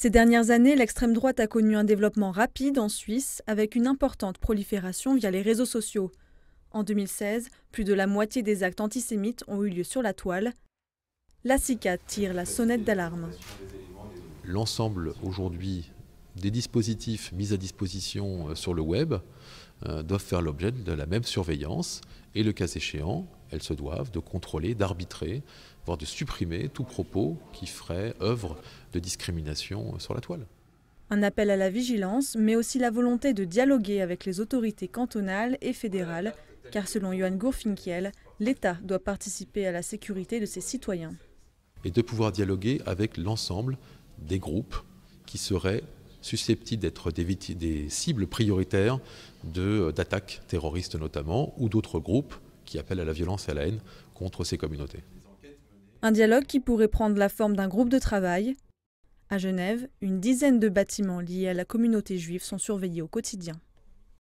Ces dernières années, l'extrême droite a connu un développement rapide en Suisse avec une importante prolifération via les réseaux sociaux. En 2016, plus de la moitié des actes antisémites ont eu lieu sur la toile. La CICA tire la sonnette d'alarme. L'ensemble aujourd'hui des dispositifs mis à disposition euh, sur le web euh, doivent faire l'objet de la même surveillance et le cas échéant, elles se doivent de contrôler, d'arbitrer, voire de supprimer tout propos qui ferait œuvre de discrimination sur la toile. Un appel à la vigilance, mais aussi la volonté de dialoguer avec les autorités cantonales et fédérales, car selon Johan Gourfinkiel, l'État doit participer à la sécurité de ses citoyens. Et de pouvoir dialoguer avec l'ensemble des groupes qui seraient susceptibles d'être des, cibles prioritaires d'attaques terroristes notamment, ou d'autres groupes qui appelle à la violence et à la haine contre ces communautés. Un dialogue qui pourrait prendre la forme d'un groupe de travail. À Genève, une dizaine de bâtiments liés à la communauté juive sont surveillés au quotidien.